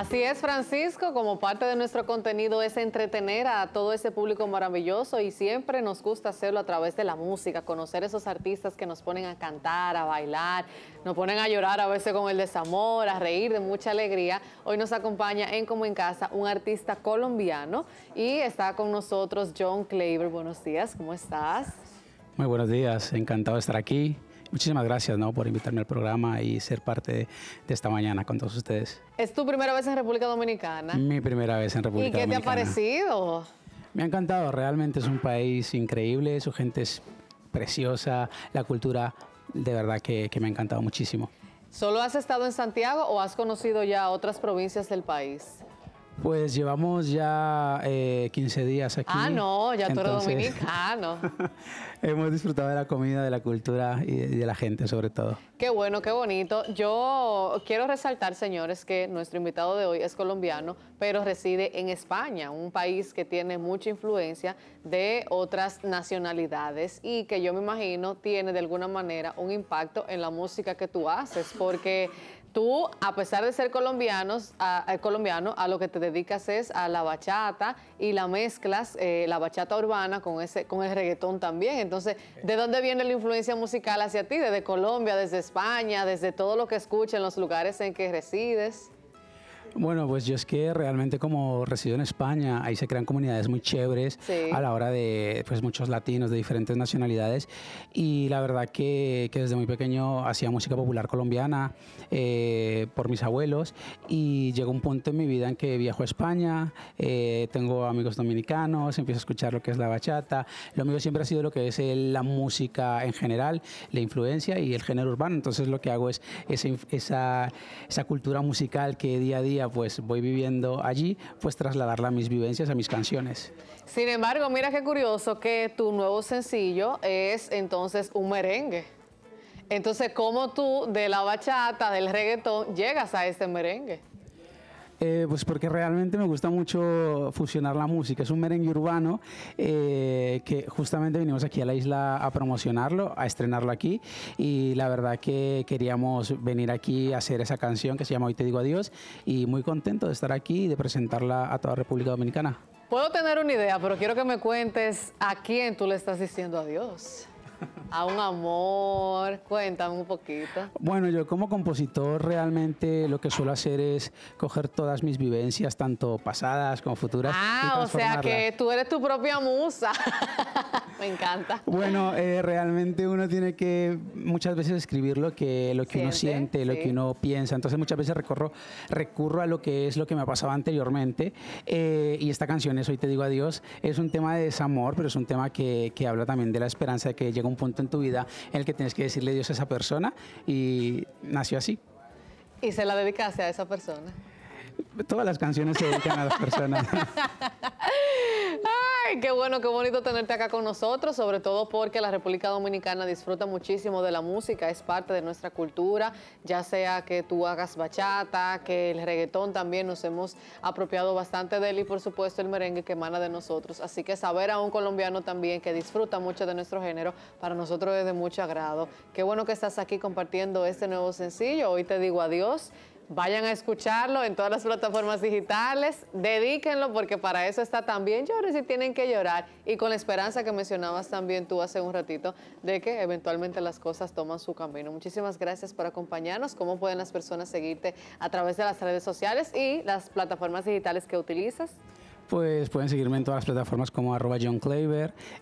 Así es, Francisco, como parte de nuestro contenido es entretener a todo ese público maravilloso y siempre nos gusta hacerlo a través de la música, conocer esos artistas que nos ponen a cantar, a bailar, nos ponen a llorar a veces con el desamor, a reír de mucha alegría. Hoy nos acompaña en Como en Casa un artista colombiano y está con nosotros John Claver. Buenos días, ¿cómo estás? Muy buenos días, encantado de estar aquí Muchísimas gracias ¿no? por invitarme al programa y ser parte de, esta mañana con todos ustedes. ¿Es tu primera vez en República Dominicana? Mi primera vez en República Dominicana. ¿Y qué te ha parecido? Me ha encantado, realmente es un país increíble, su gente es preciosa, la cultura de verdad que, que me ha encantado muchísimo. ¿Solo has estado en Santiago o has conocido ya otras provincias del país? Pues llevamos ya 15 eh, días aquí. Ah, no, ya tú eres dominicano. hemos disfrutado de la comida, de la cultura y de, la gente sobre todo. Qué bueno, qué bonito. Yo quiero resaltar, señores, que nuestro invitado de hoy es colombiano, pero reside en España, un país que tiene mucha influencia de otras nacionalidades y que yo me imagino tiene de alguna manera un impacto en la música que tú haces, porque tú, a pesar de ser eh, colombiano, a lo que te dedicas es a la bachata y la mezclas, eh, la bachata urbana con ese, con el reggaetón también. Entonces, ¿de dónde viene la influencia musical hacia ti? ¿Desde Colombia, desde España, desde todo lo que escuchas en los lugares en que resides? Bueno, pues yo es que realmente como resido en España, ahí se crean comunidades muy chéveres a la hora de pues, muchos latinos de diferentes nacionalidades y la verdad que, que desde muy pequeño hacía música popular colombiana eh, por mis abuelos y llegó un punto en mi vida en que viajo a España, eh, tengo amigos dominicanos, empiezo a escuchar lo que es la bachata, lo mío siempre ha sido lo que es la música en general, la influencia y el género urbano, entonces lo que hago es esa, esa cultura musical que día a día pues voy viviendo allí, pues trasladarla a mis vivencias, a mis canciones. Sin embargo, mira qué curioso que tu nuevo sencillo es entonces un merengue. Entonces, ¿cómo tú de la bachata, del reggaetón, llegas a este merengue? Eh, pues porque realmente me gusta mucho fusionar la música. Es un merengue urbano eh, que justamente vinimos aquí a la isla a promocionarlo, a estrenarlo aquí. Y la verdad que queríamos venir aquí a hacer esa canción que se llama Hoy te digo adiós. Y muy contento de estar aquí y de presentarla a toda República Dominicana. Puedo tener una idea, pero quiero que me cuentes a quién tú le estás diciendo adiós a un amor? Cuéntame un poquito. Bueno, yo como compositor realmente lo que suelo hacer es coger todas mis vivencias, tanto pasadas como futuras. Ah, o sea que tú eres tu propia musa. Me encanta. Bueno, eh, realmente uno tiene que muchas veces escribir lo que, lo que uno siente, lo que uno piensa. Entonces muchas veces recorro, recurro a lo que es lo que me pasaba anteriormente. Eh, y esta canción es Hoy te digo adiós. Es un tema de desamor, pero es un tema que, que habla también de la esperanza de que llega un punto en tu vida en el que tienes que decirle Dios a esa persona y nació así. ¿Y se la dedicaste a esa persona? Todas las canciones se dedican a las personas. qué bueno, qué bonito tenerte acá con nosotros, sobre todo porque la República Dominicana disfruta muchísimo de la música, es parte de nuestra cultura, ya sea que tú hagas bachata, que el reggaetón también nos hemos apropiado bastante de él y por supuesto el merengue que emana de nosotros. Así que saber a un colombiano también que disfruta mucho de nuestro género, para nosotros es de mucho agrado. Qué bueno que estás aquí compartiendo este nuevo sencillo. Hoy te digo adiós. Vayan a escucharlo en todas las plataformas digitales, dedíquenlo porque para eso está también llorar y tienen que llorar y con la esperanza que mencionabas también tú hace un ratito de que eventualmente las cosas toman su camino. Muchísimas gracias por acompañarnos. ¿Cómo pueden las personas seguirte a través de las redes sociales y las plataformas digitales que utilizas? Pues pueden seguirme en todas las plataformas como arroba John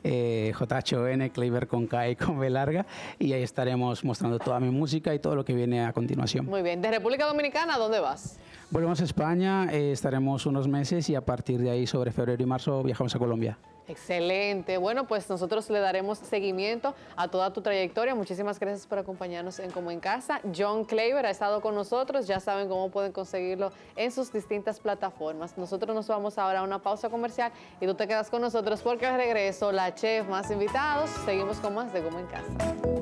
eh, JHON, Claver con K y con V larga, y ahí estaremos mostrando toda mi música y todo lo que viene a continuación. Muy bien, de República Dominicana, ¿dónde vas? Volvemos a España, eh, estaremos unos meses y a partir de ahí, sobre febrero y marzo, viajamos a Colombia. Excelente. Bueno, pues nosotros le daremos seguimiento a toda tu trayectoria. Muchísimas gracias por acompañarnos en Como en Casa. John Claver ha estado con nosotros. Ya saben cómo pueden conseguirlo en sus distintas plataformas. Nosotros nos vamos ahora a una pausa comercial y tú te quedas con nosotros porque al regreso la chef, más invitados, seguimos con más de Como en Casa.